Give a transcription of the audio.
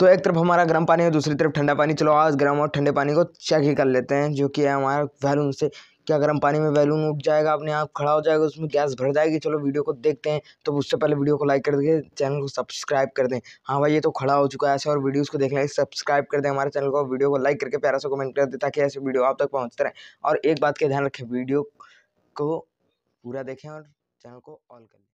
तो एक तरफ हमारा गर्म पानी और दूसरी तरफ ठंडा पानी चलो आज गर्म और ठंडे पानी को चेक ही कर लेते हैं जो कि है हमारा वैलून से क्या गर्म पानी में वैलून उठ जाएगा अपने आप खड़ा हो जाएगा उसमें गैस भर जाएगी चलो वीडियो को देखते हैं तो उससे पहले वीडियो को लाइक कर देंगे चैनल को सब्सक्राइब कर दें हाँ भाई ये तो खड़ा हो चुका है ऐसे और वीडियोज़ को देखने सब्सक्राइब कर दें हमारे चैनल को वीडियो को लाइक करके प्यारा सा कमेंट कर दें ताकि ऐसे वीडियो आप तक पहुँचते रहें और एक बात का ध्यान रखें वीडियो को पूरा देखें और चैनल को ऑल कर लें